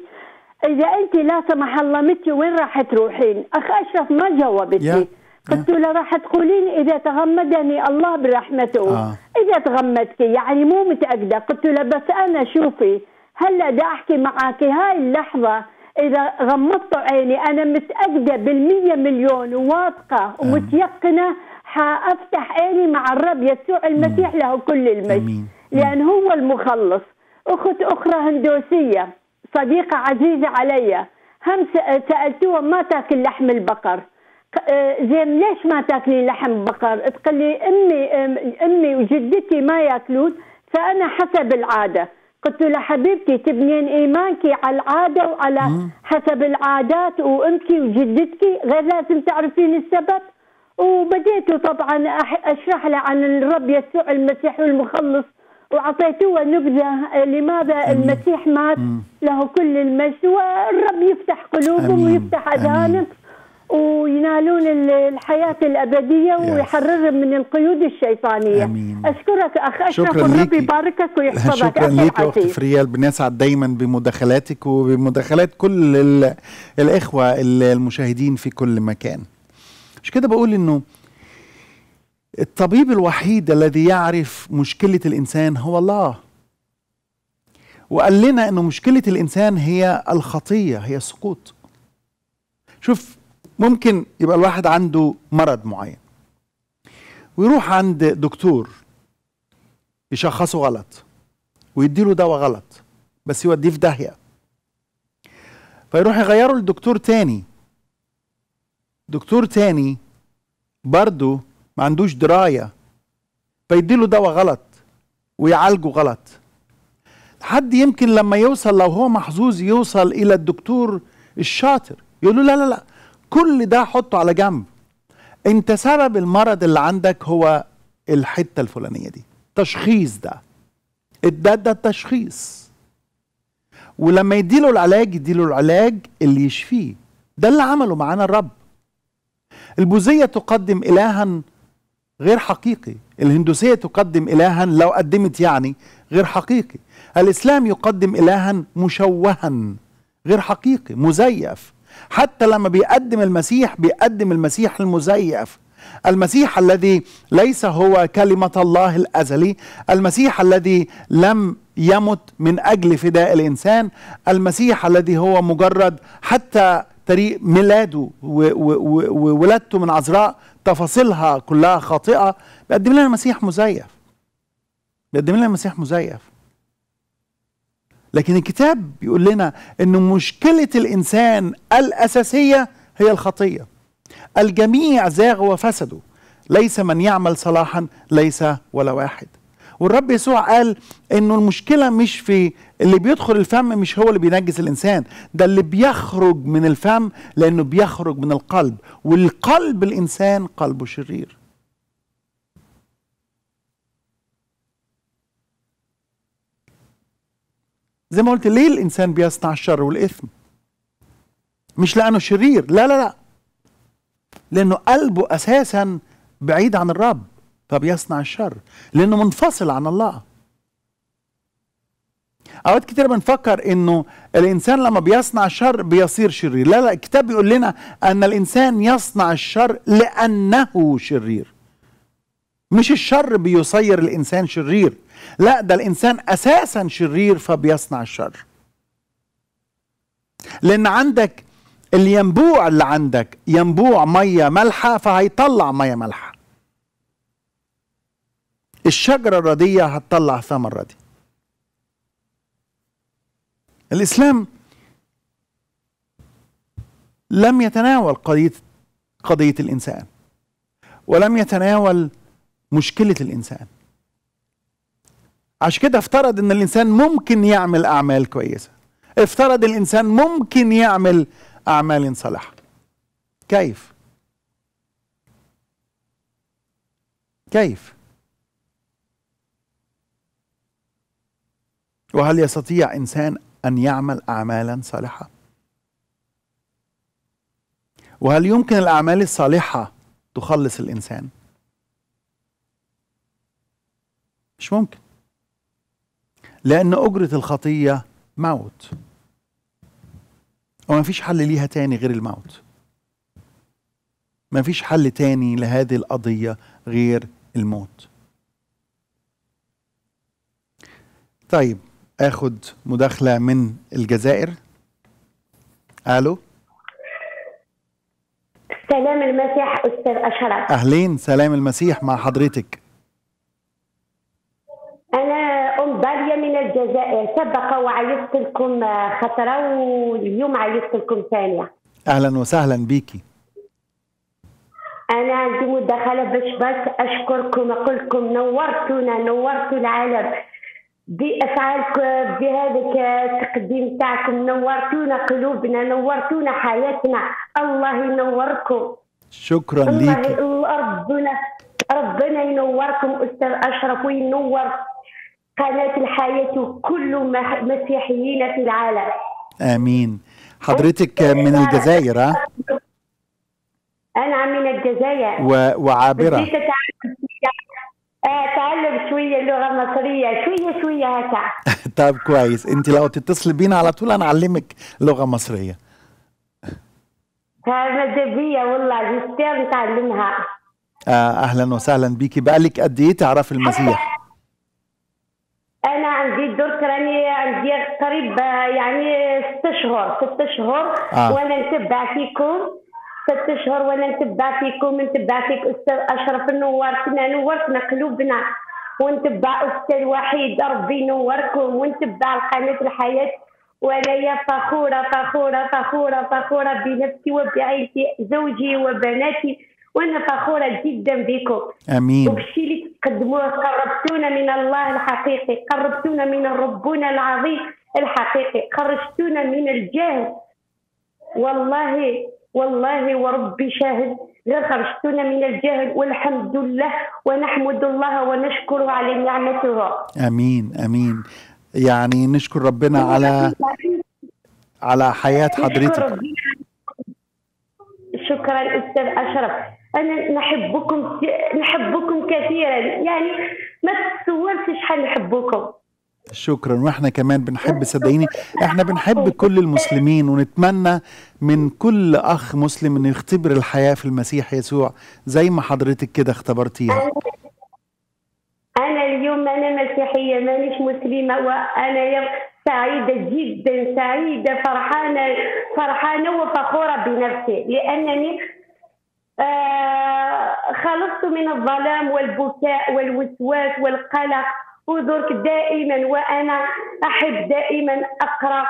اذا انت لا سمح الله متي وين راح تروحين؟ اخ اشرف ما جاوبتني yeah. إيه. قلت له راح تقولين اذا تغمدني الله برحمته آه. اذا تغمدك يعني مو متاكده قلت له بس انا شوفي هلا دا احكي معك هاي اللحظه اذا غمضت عيني انا متاكده بالمية مليون وواثقه آه. ومتيقنه حافتح عيني مع الرب يسوع المسيح له كل المجد لان هو المخلص اخت اخرى هندوسيه صديقه عزيزه علي هم سالتوها ما تاكل لحم البقر زين ليش ما تاكلين لحم بقر؟ تقول لي امي امي وجدتي ما ياكلون فانا حسب العاده قلت له حبيبتي تبنين ايمانك على العاده وعلى حسب العادات وامك وجدتك غير لازم تعرفين السبب وبديت طبعا اشرح له عن الرب يسوع المسيح والمخلص وعطيته نبذه لماذا أمين. المسيح مات له كل المجد والرب يفتح قلوبهم ويفتح اذهانهم وينالون الحياة الأبدية ويحررهم من القيود الشيطانية أمين. أشكرك أخ أشرف لك يباركك ويحفظك شكرا لك أخت فريال بنسعد دايما بمداخلاتك وبمداخلات كل الإخوة المشاهدين في كل مكان مش كده بقول إنه الطبيب الوحيد الذي يعرف مشكلة الإنسان هو الله وقال لنا أنه مشكلة الإنسان هي الخطية هي السقوط شوف ممكن يبقى الواحد عنده مرض معين ويروح عند دكتور يشخصه غلط ويديله دواء غلط بس يوديه في داهيه فيروح يغيره لدكتور تاني دكتور تاني برضه ما عندوش درايه فيديله دواء غلط ويعالجه غلط حد يمكن لما يوصل لو هو محظوظ يوصل الى الدكتور الشاطر يقول له لا لا لا كل ده حطه على جنب انت سبب المرض اللي عندك هو الحته الفلانيه دي تشخيص ده ده ده التشخيص ولما يديله العلاج يديله العلاج اللي يشفيه ده اللي عمله معانا الرب البوذيه تقدم الها غير حقيقي الهندوسيه تقدم الها لو قدمت يعني غير حقيقي الاسلام يقدم الها مشوها غير حقيقي مزيف حتى لما بيقدم المسيح بيقدم المسيح المزيف المسيح الذي ليس هو كلمة الله الأزلي المسيح الذي لم يمت من أجل فداء الإنسان المسيح الذي هو مجرد حتى طريق ميلاده وولادته من عذراء تفاصيلها كلها خاطئة بيقدم لنا مسيح مزيف بيقدم لنا مسيح مزيف لكن الكتاب بيقول لنا ان مشكله الانسان الاساسيه هي الخطيه الجميع زاغوا وفسدوا ليس من يعمل صلاحا ليس ولا واحد والرب يسوع قال انه المشكله مش في اللي بيدخل الفم مش هو اللي بينجس الانسان ده اللي بيخرج من الفم لانه بيخرج من القلب والقلب الانسان قلبه شرير زي ما قلت ليه الانسان بيصنع الشر والاثم مش لانه شرير لا لا لا لانه قلبه اساسا بعيد عن الرب فبيصنع الشر لانه منفصل عن الله اوقات كتير بنفكر انه الانسان لما بيصنع الشر بيصير شرير لا لا الكتاب بيقول لنا ان الانسان يصنع الشر لانه شرير مش الشر بيصير الانسان شرير لا ده الانسان اساسا شرير فبيصنع الشر لان عندك الينبوع اللي عندك ينبوع ميه مالحه فهيطلع ميه مالحه الشجره الرديه هتطلع ثمر ردي الاسلام لم يتناول قضيه قضيه الانسان ولم يتناول مشكله الانسان عشان كده افترض ان الانسان ممكن يعمل اعمال كويسه افترض الانسان ممكن يعمل اعمال صالحه كيف كيف وهل يستطيع انسان ان يعمل اعمالا صالحه وهل يمكن الاعمال الصالحه تخلص الانسان مش ممكن لأن أجرة الخطية موت وما فيش حل ليها تاني غير الموت ما فيش حل تاني لهذه القضية غير الموت طيب اخد مداخلة من الجزائر الو سلام المسيح استاذ اشرف اهلين سلام المسيح مع حضرتك الجزائر سبق وعيطت لكم خطره آه، واليوم عيطت لكم ثانيه اهلا وسهلا بيكي انا عندي مداخله باش بس اشكركم اقول لكم نورتونا نورتوا العالم بافعالكم بهذاك التقديم تاعكم نورتونا قلوبنا نورتونا حياتنا الله ينوركم شكرا لك ربنا ربنا ينوركم استاذ اشرف وينور قناة الحياة كل مسيحيين في العالم آمين حضرتك من الجزائر ها؟ أنا من الجزائر و... وعابرة اتعلم شويه اللغه آه، المصريه شويه شويه هكا طب كويس انت لو تتصل بينا على طول انا اعلمك لغه مصريه ماذا بيا والله جستير أتعلمها آه، اهلا وسهلا بيكي بقالك قد ايه تعرفي المسيح؟ انا عندي الدور راني عندي قريب يعني ست شهور ست شهور آه. وانا نتبع فيكم ست شهور وانا نتبع فيكم نتبع فيك استاذ اشرف نورتنا نورتنا قلوبنا ونتبع استاذ الوحيد ربي ينوركم ونتبع قناه الحياه وانايا فخوره فخوره فخوره فخوره بنفسي وبعائلتي زوجي وبناتي وانا فخوره جدا بكم امين وبالشيء اللي تقدموه قربتونا من الله الحقيقي قربتونا من ربنا العظيم الحقيقي خرجتونا من الجهل والله والله وربي شاهد غير خرجتونا من الجهل والحمد لله ونحمد الله ونشكر على نعمته امين امين يعني نشكر ربنا على على حياه حضرتك شكرا استاذ اشرف انا نحبكم نحبكم كثيرا يعني ما تصورش شحال نحبكم شكرا واحنا كمان بنحب صدقيني احنا بنحب كل المسلمين ونتمنى من كل اخ مسلم انه يختبر الحياه في المسيح يسوع زي ما حضرتك كده اختبرتيها انا اليوم انا مسيحيه مانيش مسلمه وانا سعيدة جدا سعيدة فرحانة فرحانة وفخورة بنفسي لأنني آه، خلصت من الظلام والبكاء والوسواس والقلق وذرك دائما وأنا أحب دائما أقرأ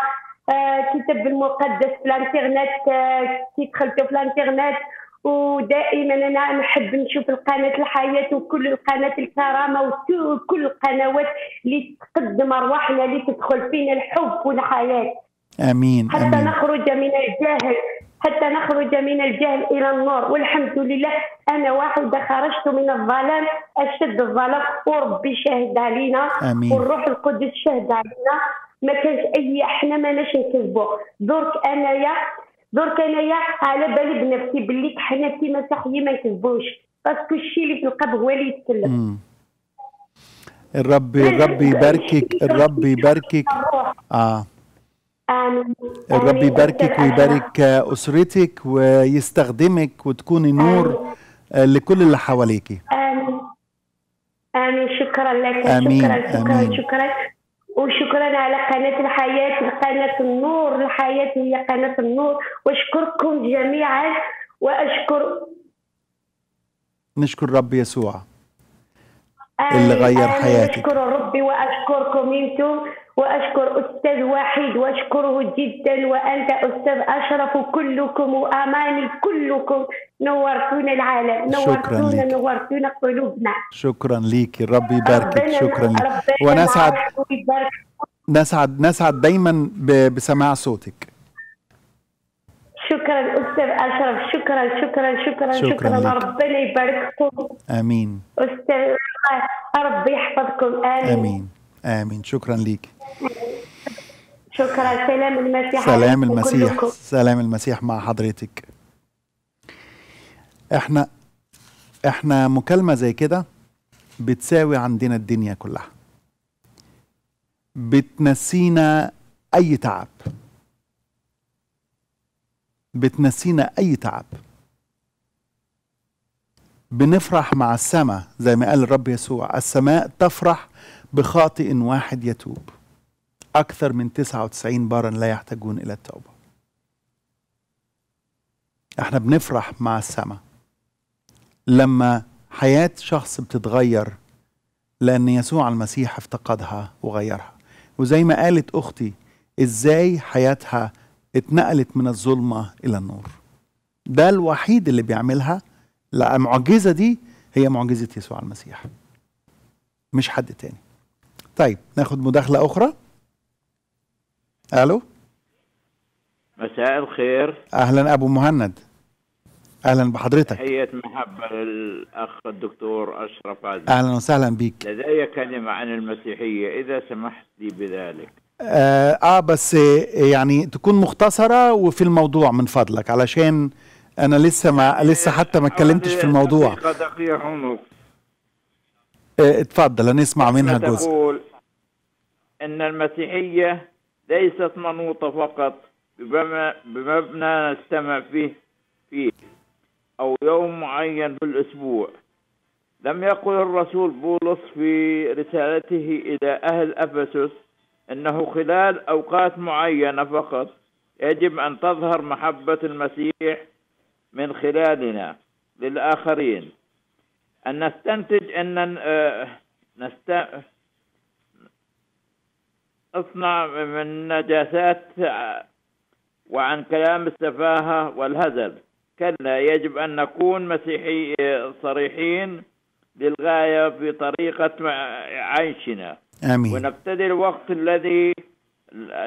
آه، كتاب المقدس في الانترنت آه كي دخلت في الانترنت ودائما انا نحب نشوف القناه الحياه وكل القناه الكرامه وكل القنوات اللي تقدم ارواحنا اللي تدخل فينا الحب والحياه امين حتى أمين. نخرج من الجهل حتى نخرج من الجهل الى النور والحمد لله انا واحده خرجت من الظلام اشد الظلام وربي شهد علينا امين والروح القدس شهد علينا ما كانش اي احنا ما ناش نكذبوا درك انايا درك انايا على بالي بنفسي باللي حنا في مسيحيين ما يكذبوش باسكو الشيء اللي تلقى هو اللي يتكلم الرب الرب يباركك الرب يباركك اه الرب يباركك ويبارك اسرتك ويستخدمك وتكوني نور آه، لكل اللي حواليكي امين امين شكرا لك آمين. شكرا شكرا شكرا وشكرا على قناة الحياة قناة النور الحياة هي قناة النور وأشكركم جميعا وأشكر نشكر رب يسوع اللي غير حياتك أشكر ربي وأشكركم أنتم وأشكر أستاذ وحيد وأشكره جدا وأنت أستاذ أشرف كلكم وأماني كلكم نورتونا العالم نورتونا نورتونا قلوبنا شكرا لك ربي يباركك شكرا لك ونسعد نسعد نسعد دايما بسماع صوتك شكرا استاذ اشرف شكرا شكرا شكرا شكرا, شكرا ربنا يبارككم امين استاذ ربي يحفظكم امين امين امين شكرا ليك شكرا سلام المسيح سلام المسيح سلام المسيح مع حضرتك احنا احنا مكالمه زي كده بتساوي عندنا الدنيا كلها بتنسينا اي تعب بتنسينا أي تعب بنفرح مع السماء زي ما قال الرب يسوع السماء تفرح بخاطئ واحد يتوب أكثر من 99 بارا لا يحتاجون إلى التوبة احنا بنفرح مع السماء لما حياة شخص بتتغير لأن يسوع المسيح افتقدها وغيرها وزي ما قالت أختي إزاي حياتها اتنقلت من الظلمة إلى النور ده الوحيد اللي بيعملها المعجزة دي هي معجزة يسوع المسيح مش حد تاني طيب ناخد مداخلة أخرى ألو مساء الخير أهلا أبو مهند أهلا بحضرتك تحية محبة للأخ الدكتور أشرف عزيز أهلا وسهلا بك لدي كلمة عن المسيحية إذا سمحت لي بذلك آه،, آه, بس آه، يعني تكون مختصره وفي الموضوع من فضلك علشان انا لسه ما يعني لسه حتى ما اتكلمتش في يعني الموضوع دقيقه آه، اتفضل هنسمع منها جزء ان المسيحيه ليست منوطه فقط بمبنى نجتمع فيه فيه او يوم معين في الاسبوع لم يقل الرسول بولس في رسالته الى اهل افسس أنه خلال أوقات معينة فقط يجب أن تظهر محبة المسيح من خلالنا للآخرين أن نستنتج أن آه، نست... نصنع من نجاسات وعن كلام السفاهة والهزل كلا يجب أن نكون مسيحي آه، صريحين للغاية في طريقة عيشنا آمين ونبتدي الوقت الذي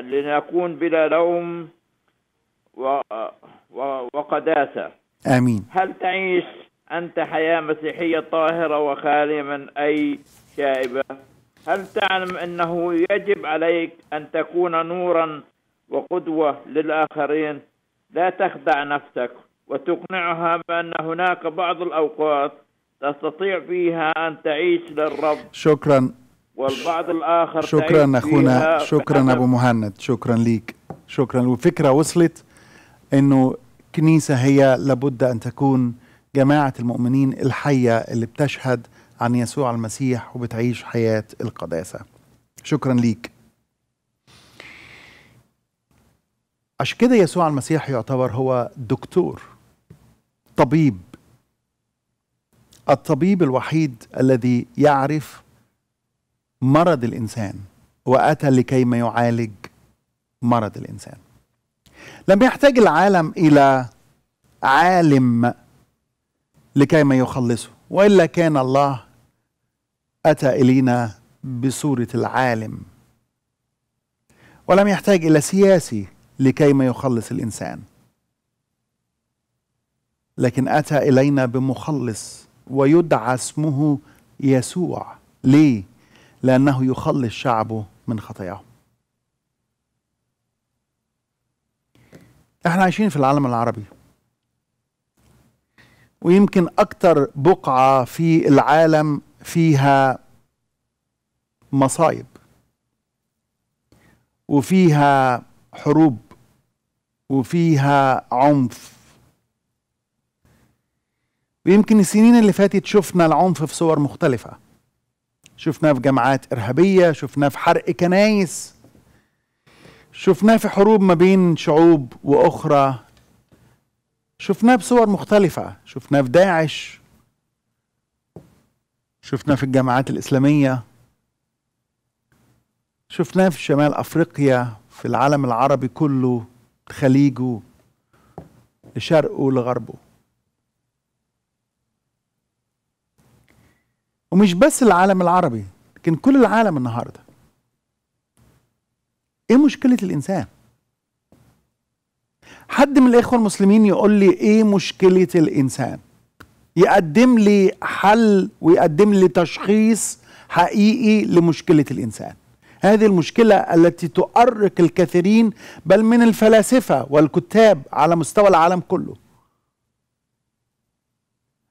لنكون بلا لوم و... و... وقداسة آمين هل تعيش أنت حياة مسيحية طاهرة وخالية من أي شائبة هل تعلم أنه يجب عليك أن تكون نورا وقدوة للآخرين لا تخدع نفسك وتقنعها بأن هناك بعض الأوقات تستطيع فيها أن تعيش للرب شكرا والبعض الآخر شكرا أخونا شكرا أبو مهند شكرا ليك شكرا وفكره وصلت أنه كنيسة هي لابد أن تكون جماعة المؤمنين الحية اللي بتشهد عن يسوع المسيح وبتعيش حياة القداسة شكرا ليك عشان كده يسوع المسيح يعتبر هو دكتور طبيب الطبيب الوحيد الذي يعرف مرض الإنسان وأتى لكيما يعالج مرض الإنسان لم يحتاج العالم إلى عالم لكيما يخلصه وإلا كان الله أتى إلينا بصورة العالم ولم يحتاج إلى سياسي لكيما يخلص الإنسان لكن أتى إلينا بمخلص ويدعى اسمه يسوع ليه؟ لأنه يخلص شعبه من خطاياهم احنا عايشين في العالم العربي ويمكن أكتر بقعة في العالم فيها مصايب وفيها حروب وفيها عنف ويمكن السنين اللي فاتت شفنا العنف في صور مختلفة شفناه في جماعات إرهابية شفناه في حرق كنايس شفناه في حروب ما بين شعوب وأخرى شفناه بصور مختلفة شفناه في داعش شفناه في الجماعات الإسلامية شفناه في شمال أفريقيا في العالم العربي كله خليجه لشرقه لغربه ومش بس العالم العربي لكن كل العالم النهارده ايه مشكله الانسان حد من الاخوه المسلمين يقول لي ايه مشكله الانسان يقدم لي حل ويقدم لي تشخيص حقيقي لمشكله الانسان هذه المشكله التي تؤرق الكثيرين بل من الفلاسفه والكتاب على مستوى العالم كله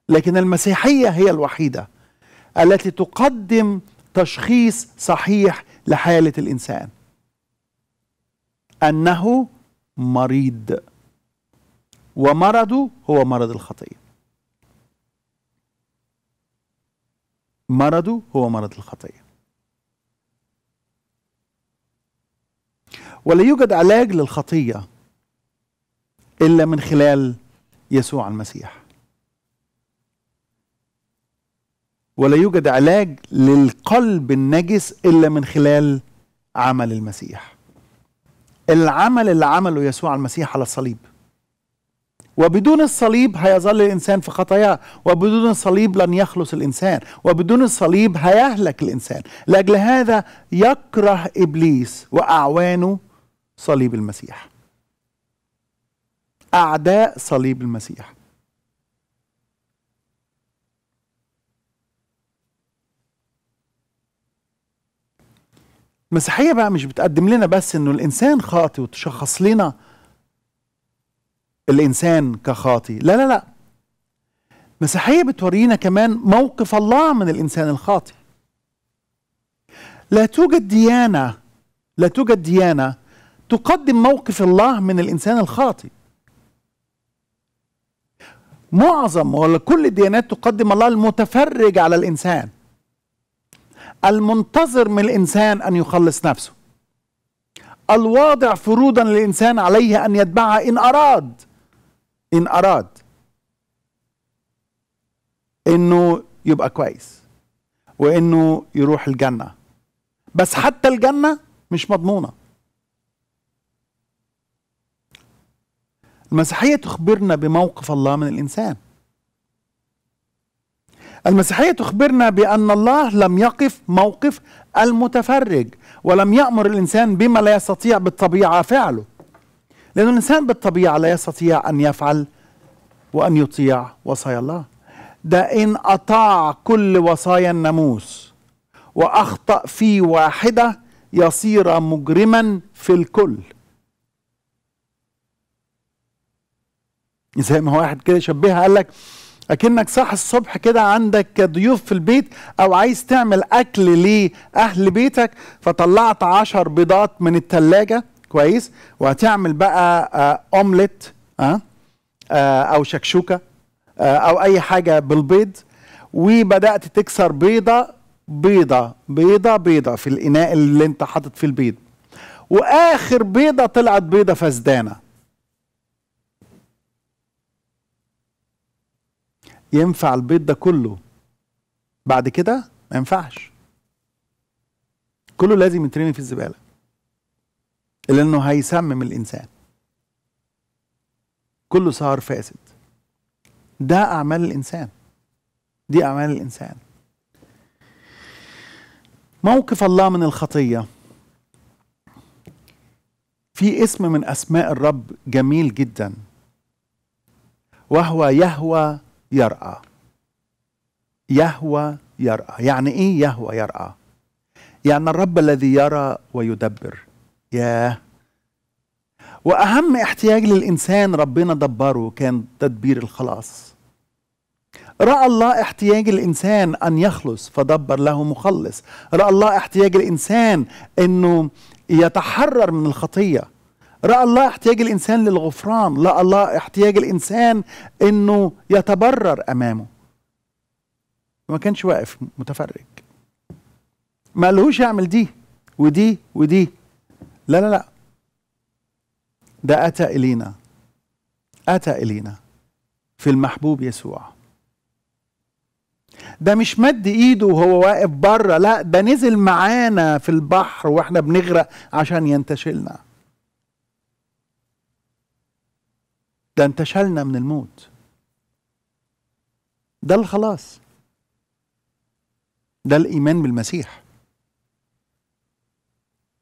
لكن المسيحيه هي الوحيده التي تقدم تشخيص صحيح لحاله الانسان انه مريض ومرضه هو مرض الخطيه مرضه هو مرض الخطيه ولا يوجد علاج للخطيه الا من خلال يسوع المسيح ولا يوجد علاج للقلب النجس الا من خلال عمل المسيح العمل اللي عمله يسوع المسيح على الصليب وبدون الصليب هيظل الانسان في خطاياه وبدون الصليب لن يخلص الانسان وبدون الصليب هيهلك الانسان لاجل هذا يكره ابليس واعوانه صليب المسيح اعداء صليب المسيح المسيحيه بقى مش بتقدم لنا بس انه الانسان خاطي وتشخص لنا الانسان كخاطي لا لا لا المسيحيه بتورينا كمان موقف الله من الانسان الخاطي لا توجد ديانه لا توجد ديانه تقدم موقف الله من الانسان الخاطي معظم ولا كل الديانات تقدم الله المتفرج على الانسان المنتظر من الإنسان أن يخلص نفسه الواضع فروضا للإنسان عليه أن يتبعها إن أراد إن أراد إنه يبقى كويس وإنه يروح الجنة بس حتى الجنة مش مضمونة المسيحية تخبرنا بموقف الله من الإنسان المسيحية تخبرنا بأن الله لم يقف موقف المتفرج ولم يأمر الإنسان بما لا يستطيع بالطبيعة فعله لأن الإنسان بالطبيعة لا يستطيع أن يفعل وأن يطيع وصايا الله ده إن أطاع كل وصايا الناموس وأخطأ في واحدة يصير مجرما في الكل زي ما واحد كده شبهها قال لك اكنك صاحي الصبح كده عندك ضيوف في البيت او عايز تعمل اكل لاهل بيتك فطلعت عشر بيضات من التلاجة كويس وهتعمل بقى آه اومليت آه آه او شكشوكه آه او اي حاجه بالبيض وبدات تكسر بيضه بيضه بيضه بيضه في الاناء اللي انت حاطط فيه البيض واخر بيضه طلعت بيضه فسدانه ينفع البيض ده كله بعد كده ما ينفعش كله لازم يترمي في الزباله لانه هيسمم الانسان كله صار فاسد ده اعمال الانسان دي اعمال الانسان موقف الله من الخطيه في اسم من اسماء الرب جميل جدا وهو يهوى يرأى يهوى يرأى يعني إيه يهوى يرأى يعني الرب الذي يرى ويدبر ياه وأهم احتياج للإنسان ربنا دبره كان تدبير الخلاص رأى الله احتياج الإنسان أن يخلص فدبر له مخلص رأى الله احتياج الإنسان أنه يتحرر من الخطية راى الله احتياج الانسان للغفران لا الله احتياج الانسان انه يتبرر امامه ما كانش واقف متفرج ما قالهوش اعمل دي ودي ودي لا لا لا ده اتى الينا اتى الينا في المحبوب يسوع ده مش مد ايده وهو واقف بره لا ده نزل معانا في البحر واحنا بنغرق عشان ينتشلنا ده انتشلنا من الموت ده الخلاص ده الايمان بالمسيح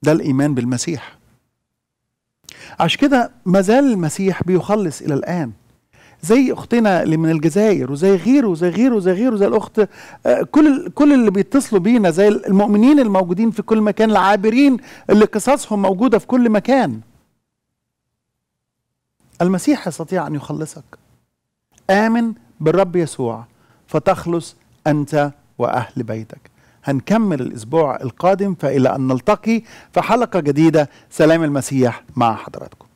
ده الايمان بالمسيح عشان كده ما زال المسيح بيخلص الى الان زي اختنا اللي من الجزائر وزي غيره وزي غيره وزي غيره زي الاخت آه، كل كل اللي بيتصلوا بينا زي المؤمنين الموجودين في كل مكان العابرين اللي قصصهم موجوده في كل مكان المسيح يستطيع أن يخلصك آمن بالرب يسوع فتخلص أنت وأهل بيتك هنكمل الأسبوع القادم فإلى أن نلتقي في حلقة جديدة سلام المسيح مع حضراتكم